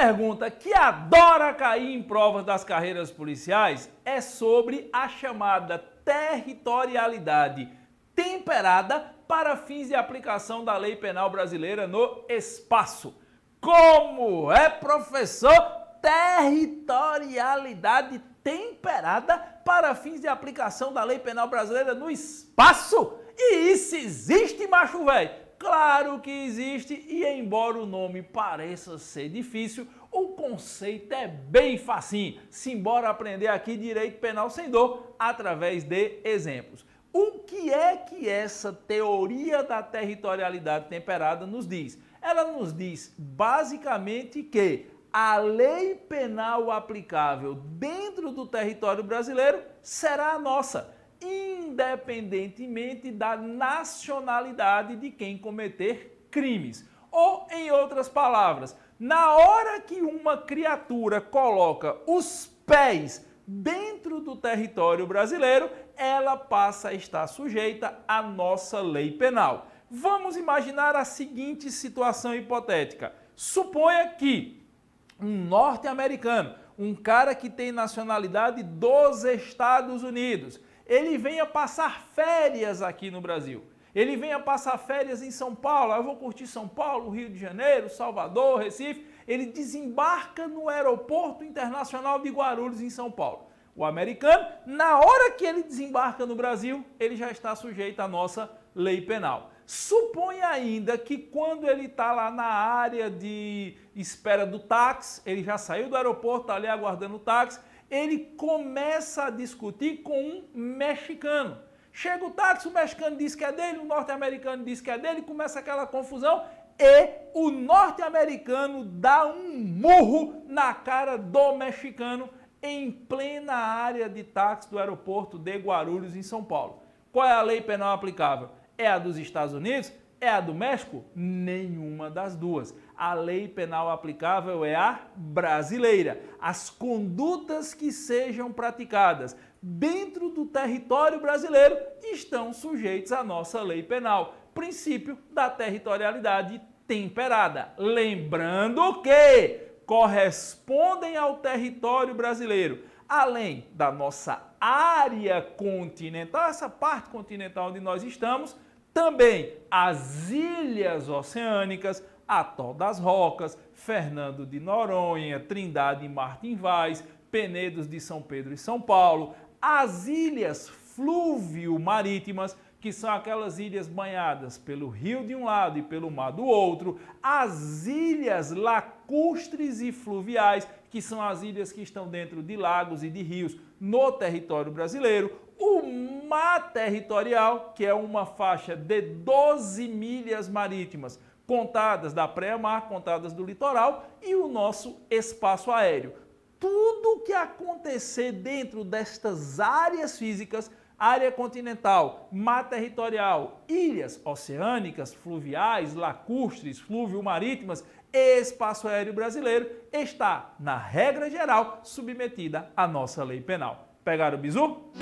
pergunta que adora cair em provas das carreiras policiais é sobre a chamada territorialidade temperada para fins de aplicação da lei penal brasileira no espaço. Como é, professor? Territorialidade temperada para fins de aplicação da lei penal brasileira no espaço? E isso existe, macho velho? Claro que existe e embora o nome pareça ser difícil, o conceito é bem facinho. Simbora aprender aqui direito penal sem dor através de exemplos. O que é que essa teoria da territorialidade temperada nos diz? Ela nos diz basicamente que a lei penal aplicável dentro do território brasileiro será a nossa independentemente da nacionalidade de quem cometer crimes. Ou, em outras palavras, na hora que uma criatura coloca os pés dentro do território brasileiro, ela passa a estar sujeita à nossa lei penal. Vamos imaginar a seguinte situação hipotética. Suponha que um norte-americano, um cara que tem nacionalidade dos Estados Unidos, ele venha passar férias aqui no Brasil. Ele venha passar férias em São Paulo, eu vou curtir São Paulo, Rio de Janeiro, Salvador, Recife. Ele desembarca no Aeroporto Internacional de Guarulhos, em São Paulo. O americano, na hora que ele desembarca no Brasil, ele já está sujeito à nossa lei penal. Suponha ainda que quando ele está lá na área de espera do táxi, ele já saiu do aeroporto, está ali aguardando o táxi, ele começa a discutir com um mexicano. Chega o táxi, o mexicano diz que é dele, o norte-americano diz que é dele, começa aquela confusão e o norte-americano dá um murro na cara do mexicano em plena área de táxi do aeroporto de Guarulhos, em São Paulo. Qual é a lei penal aplicável? É a dos Estados Unidos? é a do México? Nenhuma das duas. A lei penal aplicável é a brasileira. As condutas que sejam praticadas dentro do território brasileiro estão sujeitas à nossa lei penal. Princípio da territorialidade temperada. Lembrando que correspondem ao território brasileiro, além da nossa área continental, essa parte continental onde nós estamos também as ilhas oceânicas, Atol das Rocas, Fernando de Noronha, Trindade e martin Vaz, Penedos de São Pedro e São Paulo, as ilhas fluvio-marítimas, que são aquelas ilhas banhadas pelo rio de um lado e pelo mar do outro, as ilhas lacustres e fluviais, que são as ilhas que estão dentro de lagos e de rios no território brasileiro, o mar territorial, que é uma faixa de 12 milhas marítimas, contadas da pré-mar, contadas do litoral, e o nosso espaço aéreo. Tudo o que acontecer dentro destas áreas físicas, área continental, mar territorial, ilhas oceânicas, fluviais, lacustres, fluvio-marítimas, espaço aéreo brasileiro, está, na regra geral, submetida à nossa lei penal. Pegaram o bizu?